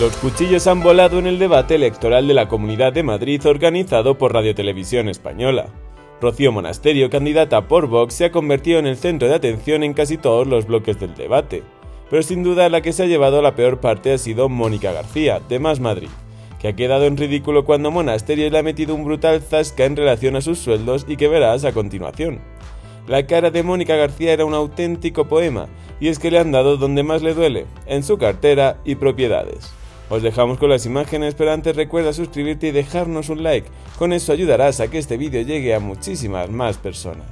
Los cuchillos han volado en el debate electoral de la Comunidad de Madrid organizado por Televisión Española. Rocío Monasterio, candidata por Vox, se ha convertido en el centro de atención en casi todos los bloques del debate, pero sin duda la que se ha llevado la peor parte ha sido Mónica García, de Más Madrid, que ha quedado en ridículo cuando Monasterio le ha metido un brutal zasca en relación a sus sueldos y que verás a continuación. La cara de Mónica García era un auténtico poema, y es que le han dado donde más le duele, en su cartera y propiedades. Os dejamos con las imágenes, pero antes recuerda suscribirte y dejarnos un like. Con eso ayudarás a que este vídeo llegue a muchísimas más personas.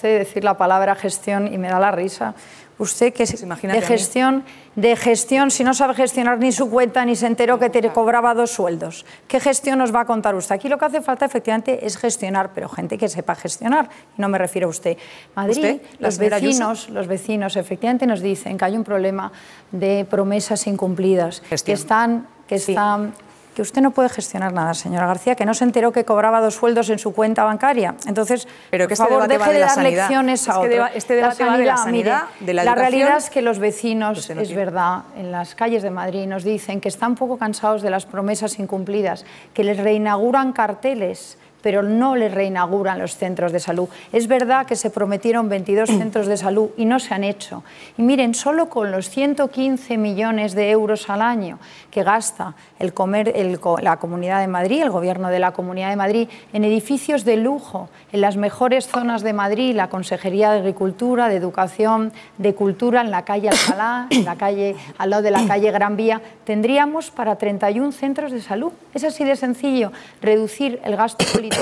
Sé decir la palabra gestión y me da la risa. Usted que se pues imagina de gestión, de gestión, si no sabe gestionar ni su cuenta ni se enteró que te cobraba dos sueldos, ¿qué gestión nos va a contar usted? Aquí lo que hace falta efectivamente es gestionar, pero gente que sepa gestionar, y no me refiero a usted. Madrid, los vecinos, los vecinos efectivamente nos dicen que hay un problema de promesas incumplidas, que están que están que usted no puede gestionar nada, señora García, que no se enteró que cobraba dos sueldos en su cuenta bancaria. Entonces, Pero que este favor, deje de, dar lecciones a este debate la de la sanidad, la, realidad es que los vecinos, pues es verdad, en las calles de Madrid nos dicen que están poco cansados de las promesas incumplidas, que les reinauguran carteles pero no le reinauguran los centros de salud. Es verdad que se prometieron 22 centros de salud y no se han hecho. Y miren, solo con los 115 millones de euros al año que gasta el comer, la Comunidad de Madrid, el Gobierno de la Comunidad de Madrid, en edificios de lujo, en las mejores zonas de Madrid, la Consejería de Agricultura, de Educación, de Cultura, en la calle Alcalá, en la calle, al lado de la calle Gran Vía, tendríamos para 31 centros de salud. Es así de sencillo reducir el gasto político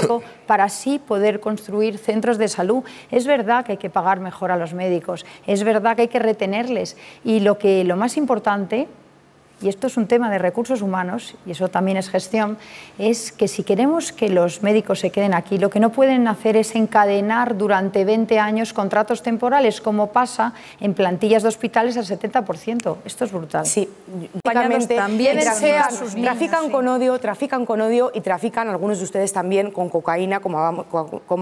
para así poder construir centros de salud. Es verdad que hay que pagar mejor a los médicos, es verdad que hay que retenerles y lo, que, lo más importante y esto es un tema de recursos humanos, y eso también es gestión, es que si queremos que los médicos se queden aquí, lo que no pueden hacer es encadenar durante 20 años contratos temporales, como pasa en plantillas de hospitales al 70%. Esto es brutal. Sí, también trafican con odio, trafican con odio y trafican algunos de ustedes también con cocaína, como,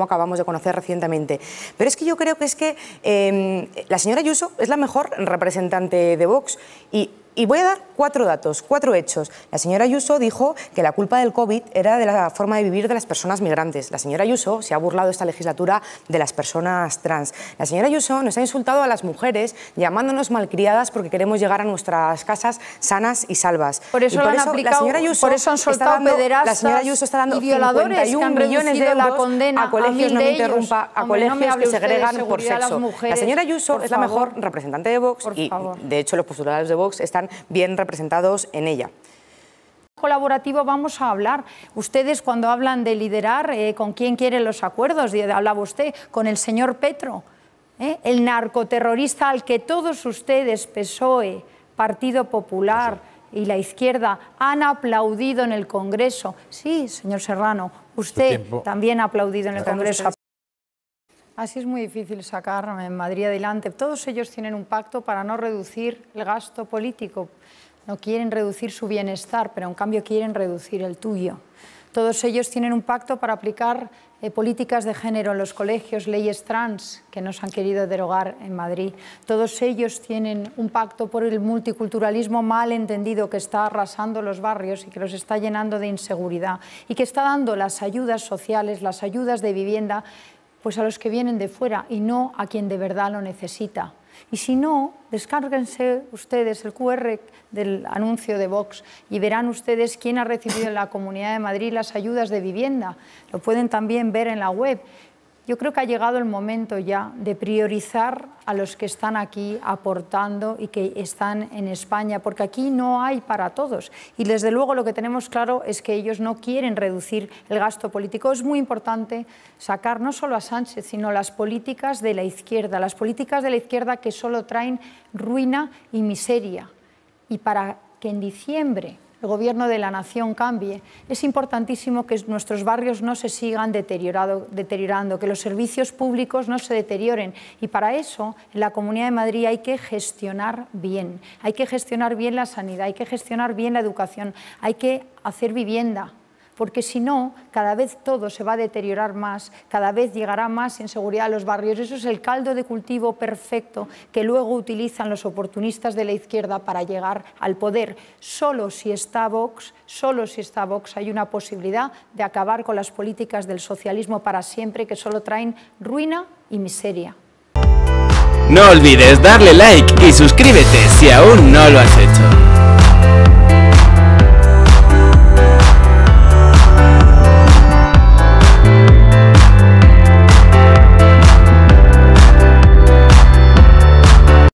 acabamos de conocer recientemente. Pero es que yo creo que es que em, la señora Ayuso es la mejor representante de Vox y y voy a dar cuatro datos, cuatro hechos. La señora Ayuso dijo que la culpa del COVID era de la forma de vivir de las personas migrantes. La señora Ayuso se ha burlado esta legislatura de las personas trans. La señora Ayuso nos ha insultado a las mujeres llamándonos malcriadas porque queremos llegar a nuestras casas sanas y salvas. Por eso, han la señora Ayuso está dando y violadores millones de la condena a colegios, a colegios que segregan por sexo. La señora Ayuso es la mejor representante de Vox y, de hecho, los postulados de Vox están bien representados en ella colaborativo vamos a hablar? Ustedes cuando hablan de liderar, eh, ¿con quién quieren los acuerdos? Hablaba usted con el señor Petro, ¿eh? el narcoterrorista al que todos ustedes, PSOE, Partido Popular y la izquierda, han aplaudido en el Congreso. Sí, señor Serrano, usted también ha aplaudido en el Congreso. Así es muy difícil sacar en Madrid adelante. Todos ellos tienen un pacto para no reducir el gasto político. No quieren reducir su bienestar, pero en cambio quieren reducir el tuyo. Todos ellos tienen un pacto para aplicar eh, políticas de género en los colegios, leyes trans que nos han querido derogar en Madrid. Todos ellos tienen un pacto por el multiculturalismo mal entendido que está arrasando los barrios y que los está llenando de inseguridad y que está dando las ayudas sociales, las ayudas de vivienda pues a los que vienen de fuera y no a quien de verdad lo necesita. Y si no, descárguense ustedes el QR del anuncio de Vox y verán ustedes quién ha recibido en la Comunidad de Madrid las ayudas de vivienda. Lo pueden también ver en la web yo creo que ha llegado el momento ya de priorizar a los que están aquí aportando y que están en España, porque aquí no hay para todos. Y desde luego lo que tenemos claro es que ellos no quieren reducir el gasto político. Es muy importante sacar no solo a Sánchez, sino las políticas de la izquierda, las políticas de la izquierda que solo traen ruina y miseria. Y para que en diciembre el gobierno de la nación cambie, es importantísimo que nuestros barrios no se sigan deteriorando, que los servicios públicos no se deterioren. Y para eso, en la Comunidad de Madrid hay que gestionar bien. Hay que gestionar bien la sanidad, hay que gestionar bien la educación, hay que hacer vivienda, porque si no, cada vez todo se va a deteriorar más, cada vez llegará más inseguridad a los barrios. Eso es el caldo de cultivo perfecto que luego utilizan los oportunistas de la izquierda para llegar al poder. Solo si está Vox, solo si está Vox hay una posibilidad de acabar con las políticas del socialismo para siempre que solo traen ruina y miseria. No olvides darle like y suscríbete si aún no lo has hecho.